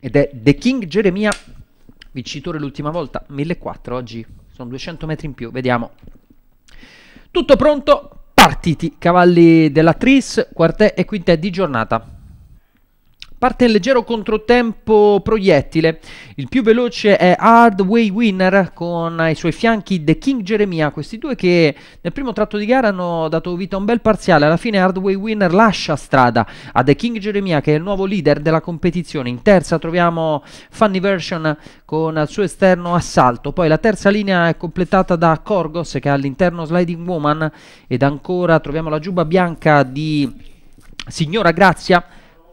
ed è The King Geremia, vincitore l'ultima volta, 1400 oggi, sono 200 metri in più, vediamo. Tutto pronto, partiti, cavalli della Tris, quartè e quintè di giornata. Parte in leggero controtempo proiettile. Il più veloce è Hardway Winner con ai suoi fianchi The King Jeremiah. Questi due che nel primo tratto di gara hanno dato vita a un bel parziale. Alla fine Hardway Winner lascia strada a The King Jeremiah che è il nuovo leader della competizione. In terza troviamo Funny Version con al suo esterno Assalto. Poi la terza linea è completata da Corgos che ha all'interno Sliding Woman ed ancora troviamo la giubba bianca di Signora Grazia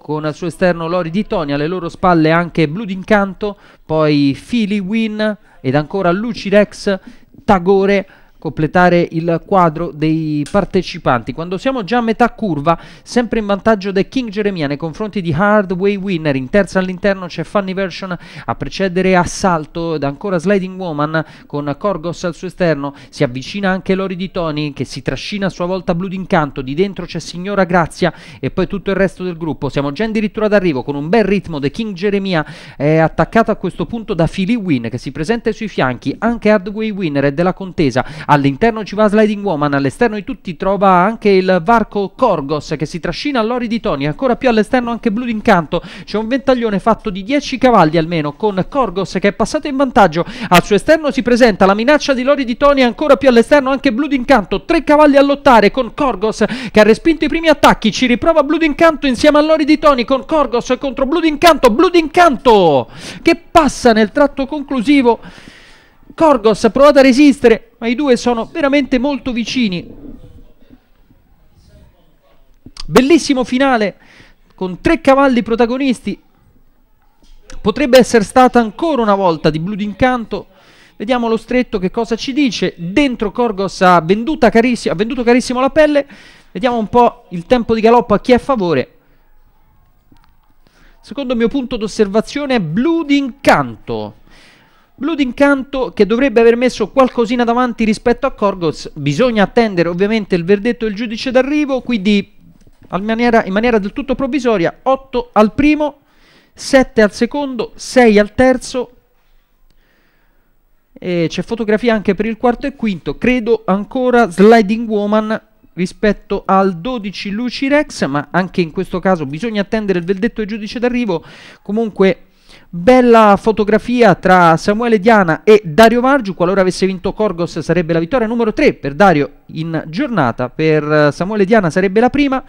con al suo esterno Lori Di Tony, alle loro spalle anche Blu d'Incanto, poi Fili Win ed ancora Lucirex, Tagore completare il quadro dei partecipanti. Quando siamo già a metà curva, sempre in vantaggio di King Jeremiah nei confronti di Hardway Winner, in terza all'interno c'è Fanny Version a precedere Assalto ed ancora Sliding Woman con Corgos al suo esterno, si avvicina anche Lori Di Tony che si trascina a sua volta Blu d'incanto, di dentro c'è Signora Grazia e poi tutto il resto del gruppo. Siamo già addirittura d'arrivo con un bel ritmo The King Jeremiah è attaccato a questo punto da Philly Win che si presenta ai suoi fianchi, anche Hardway Winner è della contesa All'interno ci va Sliding Woman, all'esterno di tutti trova anche il varco Corgos che si trascina all'ori di Tony, ancora più all'esterno anche Blue d'Incanto. C'è un ventaglione fatto di 10 cavalli almeno con Corgos che è passato in vantaggio. Al suo esterno si presenta la minaccia di Lori di Tony, ancora più all'esterno anche Blue d'Incanto. Tre cavalli a lottare con Corgos che ha respinto i primi attacchi. Ci riprova Blue d'Incanto insieme a Lori di Tony con Corgos contro Blue d'Incanto. Blue d'Incanto che passa nel tratto conclusivo. Corgos ha provato a resistere, ma i due sono veramente molto vicini. Bellissimo finale con tre cavalli protagonisti. Potrebbe essere stata ancora una volta di blu d'incanto. Vediamo lo stretto che cosa ci dice. Dentro Corgos ha, carissimo, ha venduto carissimo la pelle. Vediamo un po' il tempo di galoppo a chi è a favore. Secondo il mio punto d'osservazione è blu d'incanto. Blu d'incanto che dovrebbe aver messo qualcosina davanti rispetto a Corgos, bisogna attendere ovviamente il verdetto del giudice d'arrivo, quindi maniera, in maniera del tutto provvisoria 8 al primo, 7 al secondo, 6 al terzo, c'è fotografia anche per il quarto e quinto, credo ancora Sliding Woman rispetto al 12 Luci Rex, ma anche in questo caso bisogna attendere il verdetto del giudice d'arrivo, comunque Bella fotografia tra Samuele Diana e Dario Margiu, qualora avesse vinto Corgos sarebbe la vittoria numero 3 per Dario in giornata, per eh, Samuele Diana sarebbe la prima